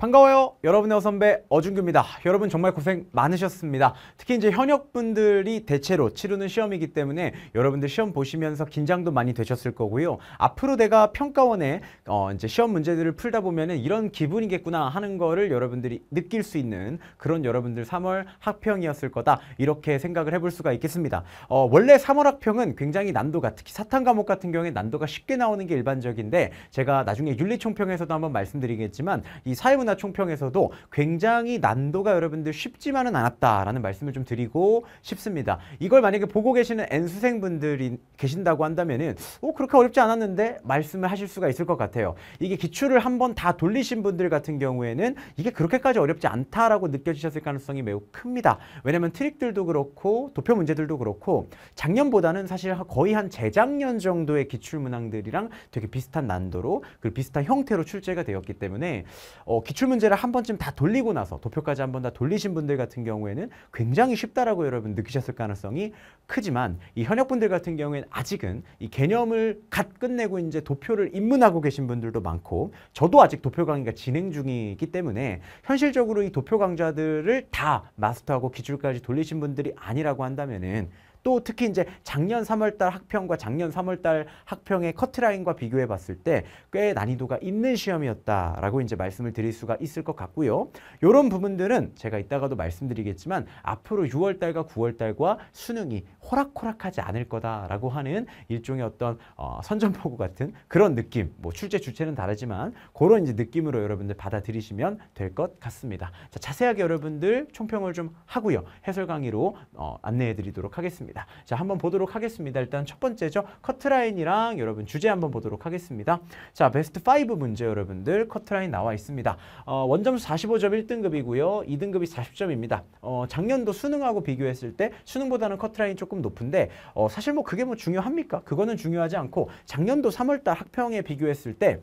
반가워요. 여러분의 어선배 어준규입니다. 여러분 정말 고생 많으셨습니다. 특히 이제 현역분들이 대체로 치르는 시험이기 때문에 여러분들 시험 보시면서 긴장도 많이 되셨을 거고요. 앞으로 내가 평가원에 어 이제 시험 문제들을 풀다 보면은 이런 기분이겠구나 하는 거를 여러분들이 느낄 수 있는 그런 여러분들 3월 학평이었을 거다. 이렇게 생각을 해볼 수가 있겠습니다. 어 원래 3월 학평은 굉장히 난도가 특히 사탐 과목 같은 경우에 난도가 쉽게 나오는 게 일반적인데 제가 나중에 윤리총평에서도 한번 말씀드리겠지만 이 사회문화 총리나 총평에서도 굉장히 난도가 여러분들 쉽지만은 않았다라는 말씀을 좀 드리고 싶습니다. 이걸 만약에 보고 계시는 N수생분들이 계신다고 한다면은 어, 그렇게 어렵지 않았는데 말씀을 하실 수가 있을 것 같아요. 이게 기출을 한번 다 돌리신 분들 같은 경우에는 이게 그렇게까지 어렵지 않다라고 느껴지셨을 가능성이 매우 큽니다. 왜냐면 트릭들도 그렇고 도표 문제들도 그렇고 작년보다는 사실 거의 한 재작년 정도의 기출 문항들이랑 되게 비슷한 난도로 그리고 비슷한 형태로 출제가 되었기 때문에 어, 기출 기출 문제를 한 번쯤 다 돌리고 나서 도표까지 한 번 다 돌리신 분들 같은 경우에는 굉장히 쉽다라고 여러분 느끼셨을 가능성이 크지만 이 현역 분들 같은 경우에는 아직은 이 개념을 갓 끝내고 이제 도표를 입문하고 계신 분들도 많고 저도 아직 도표 강의가 진행 중이기 때문에 현실적으로 이 도표 강좌들을 다 마스터하고 기출까지 돌리신 분들이 아니라고 한다면은 또 특히 이제 작년 3월달 학평과 작년 3월달 학평의 커트라인과 비교해 봤을 때 꽤 난이도가 있는 시험이었다라고 이제 말씀을 드릴 수가 있을 것 같고요. 이런 부분들은 제가 이따가도 말씀드리겠지만 앞으로 6월달과 9월달과 수능이 호락호락하지 않을 거다라고 하는 일종의 어떤 어, 선전포고 같은 그런 느낌, 뭐 출제 주체는 다르지만 그런 이제 느낌으로 여러분들 받아들이시면 될 것 같습니다. 자, 자세하게 여러분들 총평을 좀 하고요. 해설 강의로 어, 안내해 드리도록 하겠습니다. 있습니다. 자, 한번 보도록 하겠습니다. 일단 첫 번째죠. 커트라인이랑 여러분 주제 한번 보도록 하겠습니다. 자, 베스트 5 문제 여러분들 커트라인 나와 있습니다. 어, 원점수 45점 1등급이고요. 2등급이 40점입니다. 어, 작년도 수능하고 비교했을 때 수능보다는 커트라인 조금 높은데 어, 사실 뭐 그게 뭐 중요합니까? 그거는 중요하지 않고 작년도 3월달 학평에 비교했을 때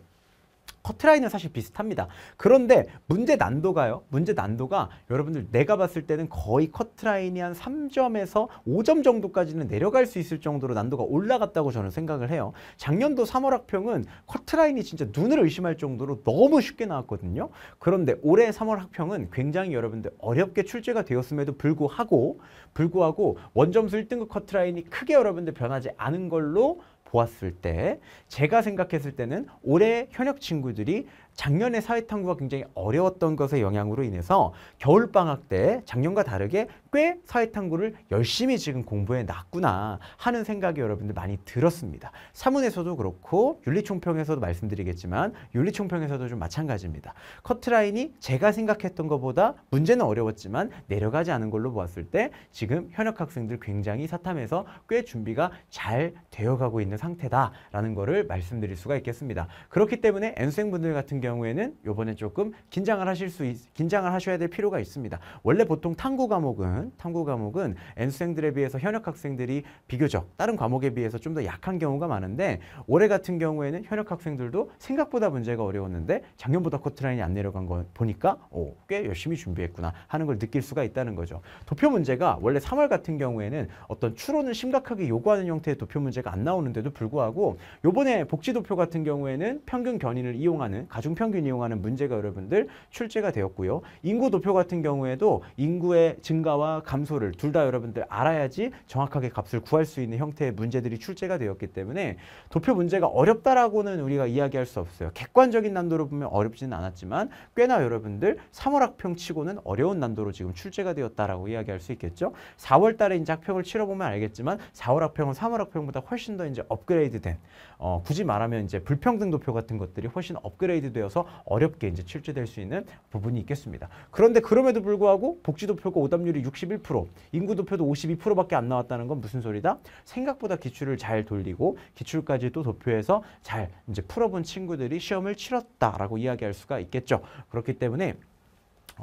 커트라인은 사실 비슷합니다. 그런데 문제 난도가요. 문제 난도가 여러분들 내가 봤을 때는 거의 커트라인이 한 3점에서 5점 정도까지는 내려갈 수 있을 정도로 난도가 올라갔다고 저는 생각을 해요. 작년도 3월 학평은 커트라인이 진짜 눈을 의심할 정도로 너무 쉽게 나왔거든요. 그런데 올해 3월 학평은 굉장히 여러분들 어렵게 출제가 되었음에도 불구하고 불구하고 원점수 1등급 커트라인이 크게 여러분들 변하지 않은 걸로 보았을 때 제가 생각했을 때는 올해 현역 친구들이 작년에 사회탐구가 굉장히 어려웠던 것의 영향으로 인해서 겨울방학 때 작년과 다르게 꽤 사회탐구를 열심히 지금 공부해 놨구나 하는 생각이 여러분들 많이 들었습니다. 사문에서도 그렇고 윤리총평에서도 말씀드리겠지만 윤리총평에서도 좀 마찬가지입니다. 커트라인이 제가 생각했던 것보다 문제는 어려웠지만 내려가지 않은 걸로 보았을 때 지금 현역 학생들 굉장히 사탐에서 꽤 준비가 잘 되어가고 있는 상태다라는 거를 말씀드릴 수가 있겠습니다. 그렇기 때문에 n 생분들 같은 경우 경우에는 요번에 조금 긴장을 하실 수 있, 긴장을 하셔야 될 필요가 있습니다. 원래 보통 탐구 과목은 탐구 과목은 N수생들에 비해서 현역 학생들이 비교적 다른 과목에 비해서 좀 더 약한 경우가 많은데 올해 같은 경우에는 현역 학생들도 생각보다 문제가 어려웠는데 작년보다 코트라인이안 내려간 거 보니까 오, 꽤 열심히 준비했구나 하는 걸 느낄 수가 있다는 거죠. 도표 문제가 원래 3월 같은 경우에는 어떤 추론을 심각하게 요구하는 형태의 도표 문제가 안 나오는데도 불구하고 요번에 복지 도표 같은 경우에는 평균 견인을 이용하는 가중 평균 이용하는 문제가 여러분들 출제가 되었고요. 인구 도표 같은 경우에도 인구의 증가와 감소를 둘 다 여러분들 알아야지 정확하게 값을 구할 수 있는 형태의 문제들이 출제가 되었기 때문에 도표 문제가 어렵다라고는 우리가 이야기할 수 없어요. 객관적인 난도로 보면 어렵지는 않았지만 꽤나 여러분들 3월 학평 치고는 어려운 난도로 지금 출제가 되었다라고 이야기할 수 있겠죠. 4월 달에 이제 학평을 치러보면 알겠지만 4월 학평은 3월 학평보다 훨씬 더 이제 업그레이드 된 어, 굳이 말하면 이제 불평등 도표 같은 것들이 훨씬 업그레이드 되어서 어렵게 이제 출제될 수 있는 부분이 있겠습니다. 그런데 그럼에도 불구하고 복지도표가 오답률이 61%, 인구도표도 52%밖에 안 나왔다는 건 무슨 소리다? 생각보다 기출을 잘 돌리고 기출까지도 도표에서 잘 이제 풀어본 친구들이 시험을 치렀다라고 이야기할 수가 있겠죠. 그렇기 때문에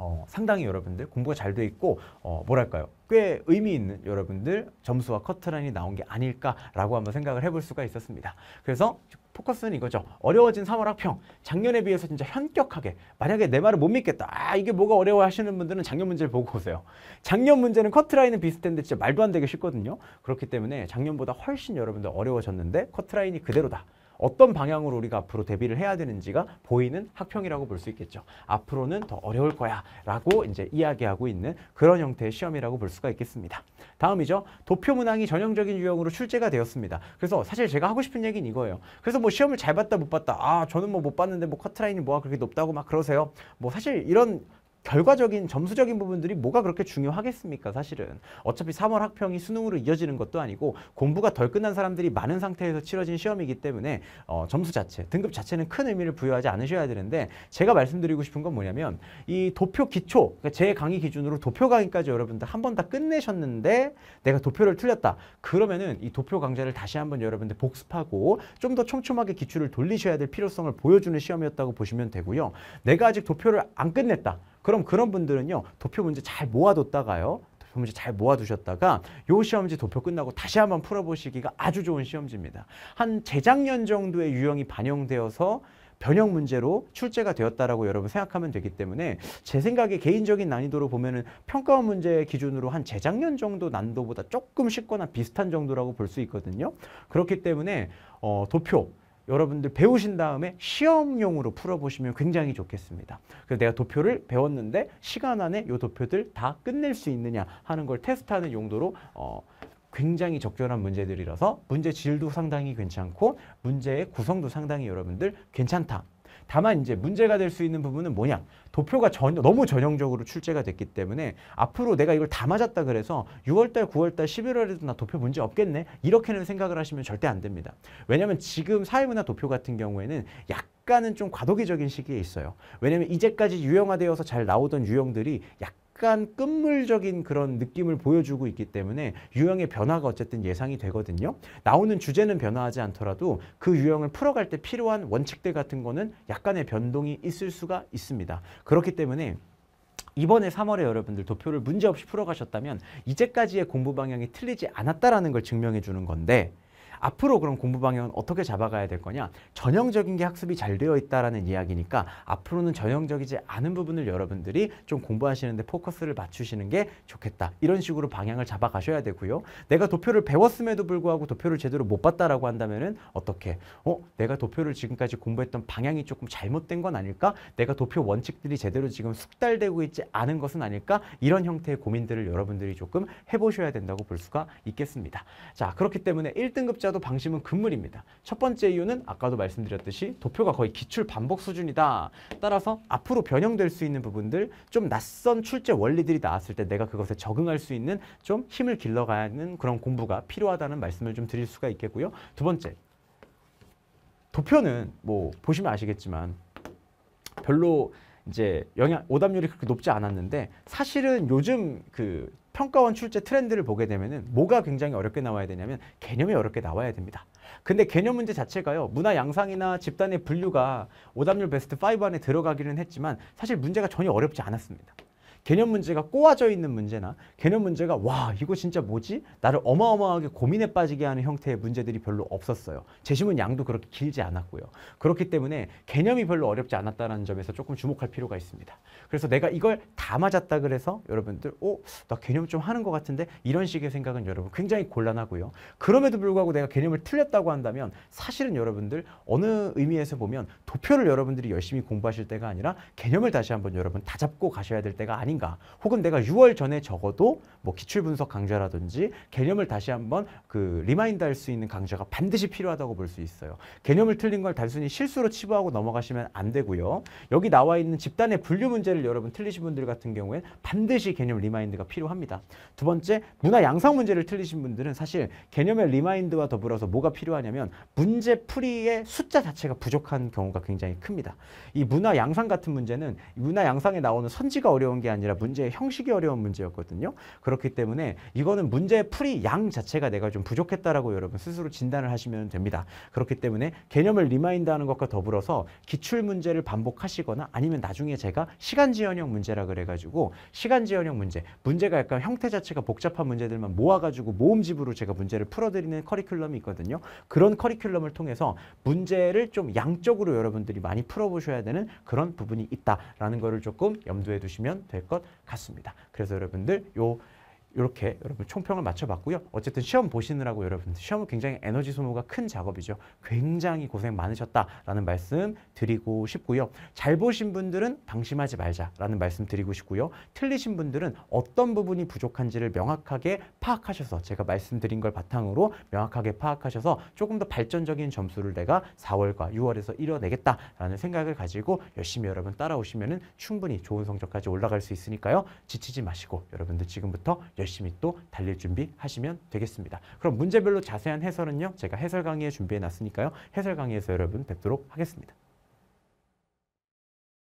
어, 상당히 여러분들 공부가 잘 돼 있고 어, 뭐랄까요 꽤 의미 있는 여러분들 점수와 커트라인이 나온 게 아닐까라고 한번 생각을 해볼 수가 있었습니다. 그래서 포커스는 이거죠. 어려워진 3월 학평. 작년에 비해서 진짜 현격하게. 만약에 내 말을 못 믿겠다. 아, 이게 뭐가 어려워 하시는 분들은 작년 문제를 보고 오세요. 작년 문제는 커트라인은 비슷한데 진짜 말도 안 되게 쉽거든요. 그렇기 때문에 작년보다 훨씬 여러분들 어려워졌는데 커트라인이 그대로다. 어떤 방향으로 우리가 앞으로 대비를 해야 되는지가 보이는 학평이라고 볼 수 있겠죠. 앞으로는 더 어려울 거야 라고 이제 이야기하고 있는 그런 형태의 시험이라고 볼 수가 있겠습니다. 다음이죠. 도표문항이 전형적인 유형으로 출제가 되었습니다. 그래서 사실 제가 하고 싶은 얘기는 이거예요. 그래서 뭐 시험을 잘 봤다 못 봤다 아 저는 뭐 못 봤는데 뭐 커트라인이 뭐가 그렇게 높다고 막 그러세요. 뭐 사실 이런 결과적인 점수적인 부분들이 뭐가 그렇게 중요하겠습니까 사실은 어차피 3월 학평이 수능으로 이어지는 것도 아니고 공부가 덜 끝난 사람들이 많은 상태에서 치러진 시험이기 때문에 어, 점수 자체 등급 자체는 큰 의미를 부여하지 않으셔야 되는데 제가 말씀드리고 싶은 건 뭐냐면 이 도표 기초 그러니까 제 강의 기준으로 도표 강의까지 여러분들 한 번 다 끝내셨는데 내가 도표를 틀렸다 그러면은 이 도표 강좌를 다시 한 번 여러분들 복습하고 좀 더 촘촘하게 기출을 돌리셔야 될 필요성을 보여주는 시험이었다고 보시면 되고요 내가 아직 도표를 안 끝냈다 그럼 그런 분들은요. 도표 문제 잘 모아뒀다가요. 도표 문제 잘 모아두셨다가 요 시험지 도표 끝나고 다시 한번 풀어보시기가 아주 좋은 시험지입니다. 한 재작년 정도의 유형이 반영되어서 변형 문제로 출제가 되었다라고 여러분 생각하면 되기 때문에 제 생각에 개인적인 난이도로 보면은 평가원 문제 기준으로 한 재작년 정도 난도보다 조금 쉽거나 비슷한 정도라고 볼 수 있거든요. 그렇기 때문에 어, 도표 여러분들 배우신 다음에 시험용으로 풀어보시면 굉장히 좋겠습니다. 그래서 내가 도표를 배웠는데 시간 안에 이 도표들 다 끝낼 수 있느냐 하는 걸 테스트하는 용도로 어, 굉장히 적절한 문제들이라서 문제 질도 상당히 괜찮고 문제의 구성도 상당히 여러분들 괜찮다 다만 이제 문제가 될 수 있는 부분은 뭐냐? 도표가 전, 너무 전형적으로 출제가 됐기 때문에 앞으로 내가 이걸 다 맞았다 그래서 6월달, 9월달, 11월에도 나 도표 문제 없겠네? 이렇게는 생각을 하시면 절대 안 됩니다. 왜냐하면 지금 사회문화 도표 같은 경우에는 약간은좀 과도기적인 시기에 있어요. 왜냐면 이제까지 유형화되어서 잘 나오던 유형들이 약간 약간 끝물적인 그런 느낌을 보여주고 있기 때문에 유형의 변화가 어쨌든 예상이 되거든요. 나오는 주제는 변화하지 않더라도 그 유형을 풀어갈 때 필요한 원칙들 같은 거는 약간의 변동이 있을 수가 있습니다. 그렇기 때문에 이번에 3월에 여러분들 도표를 문제없이 풀어가셨다면 이제까지의 공부 방향이 틀리지 않았다라는 걸 증명해 주는 건데 앞으로 그럼 공부 방향은 어떻게 잡아가야 될 거냐? 전형적인 게 학습이 잘 되어 있다라는 이야기니까 앞으로는 전형적이지 않은 부분을 여러분들이 좀 공부하시는데 포커스를 맞추시는 게 좋겠다. 이런 식으로 방향을 잡아가셔야 되고요. 내가 도표를 배웠음에도 불구하고 도표를 제대로 못 봤다라고 한다면은 어떻게? 어, 내가 도표를 지금까지 공부했던 방향이 조금 잘못된 건 아닐까? 내가 도표 원칙들이 제대로 지금 숙달되고 있지 않은 것은 아닐까? 이런 형태의 고민들을 여러분들이 조금 해보셔야 된다고 볼 수가 있겠습니다. 자, 그렇기 때문에 1등급 피자도 방심은 금물입니다. 첫 번째 이유는 아까도 말씀드렸듯이 도표가 거의 기출 반복 수준이다. 따라서 앞으로 변형될 수 있는 부분들, 좀 낯선 출제 원리들이 나왔을 때 내가 그것에 적응할 수 있는 좀 힘을 길러가는 그런 공부가 필요하다는 말씀을 좀 드릴 수가 있겠고요. 두 번째, 도표는 뭐 보시면 아시겠지만 별로 이제 영향 오답률이 그렇게 높지 않았는데 사실은 요즘 그 평가원 출제 트렌드를 보게 되면은 뭐가 굉장히 어렵게 나와야 되냐면 개념이 어렵게 나와야 됩니다. 근데 개념 문제 자체가요. 문화 양상이나 집단의 분류가 오답률 베스트 5 안에 들어가기는 했지만 사실 문제가 전혀 어렵지 않았습니다. 개념 문제가 꼬아져 있는 문제나 개념 문제가 와 이거 진짜 뭐지? 나를 어마어마하게 고민에 빠지게 하는 형태의 문제들이 별로 없었어요. 제시문 양도 그렇게 길지 않았고요. 그렇기 때문에 개념이 별로 어렵지 않았다는 점에서 조금 주목할 필요가 있습니다. 그래서 내가 이걸 다 맞았다 그래서 여러분들 오 나 개념 좀 하는 것 같은데 이런 식의 생각은 여러분 굉장히 곤란하고요. 그럼에도 불구하고 내가 개념을 틀렸다고 한다면 사실은 여러분들 어느 의미에서 보면 도표를 여러분들이 열심히 공부하실 때가 아니라 개념을 다시 한번 여러분 다 잡고 가셔야 될 때가 아닌 아닌가 혹은 내가 6월 전에 적어도 뭐 기출분석 강좌라든지 개념을 다시 한번 그 리마인드 할 수 있는 강좌가 반드시 필요하다고 볼 수 있어요. 개념을 틀린 걸 단순히 실수로 치부하고 넘어가시면 안 되고요. 여기 나와 있는 집단의 분류 문제를 여러분 틀리신 분들 같은 경우엔 반드시 개념 리마인드가 필요합니다. 두 번째 문화 양상 문제를 틀리신 분들은 사실 개념의 리마인드와 더불어서 뭐가 필요하냐면 문제 풀이의 숫자 자체가 부족한 경우가 굉장히 큽니다. 이 문화 양상 같은 문제는 문화 양상에 나오는 선지가 어려운 게 아니라 아니라 문제의 형식이 어려운 문제였거든요. 그렇기 때문에 이거는 문제 의 풀이 양 자체가 내가 좀 부족했다라고 여러분 스스로 진단을 하시면 됩니다. 그렇기 때문에 개념을 리마인드하는 것과 더불어서 기출 문제를 반복하시거나 아니면 나중에 제가 시간 지연형 문제라 그래가지고 시간 지연형 문제, 문제가 약간 형태 자체가 복잡한 문제들만 모아가지고 모음집으로 제가 문제를 풀어드리는 커리큘럼이 있거든요. 그런 커리큘럼을 통해서 문제를 좀 양적으로 여러분들이 많이 풀어보셔야 되는 그런 부분이 있다라는 거를 조금 염두에 두시면 될 것. 것 같습니다. 그래서 여러분들 요 이렇게 여러분 총평을 맞춰봤고요. 어쨌든 시험 보시느라고 여러분 시험은 굉장히 에너지 소모가 큰 작업이죠. 굉장히 고생 많으셨다라는 말씀 드리고 싶고요. 잘 보신 분들은 방심하지 말자라는 말씀 드리고 싶고요. 틀리신 분들은 어떤 부분이 부족한지를 명확하게 파악하셔서 제가 말씀드린 걸 바탕으로 명확하게 파악하셔서 조금 더 발전적인 점수를 내가 4월과 6월에서 이뤄내겠다라는 생각을 가지고 열심히 여러분 따라오시면 충분히 좋은 성적까지 올라갈 수 있으니까요. 지치지 마시고 여러분들 지금부터 열심히 열심히 또 달릴 준비하시면 되겠습니다. 그럼 문제별로 자세한 해설은요. 제가 해설 강의에 준비해 놨으니까요. 해설 강의에서 여러분 뵙도록 하겠습니다.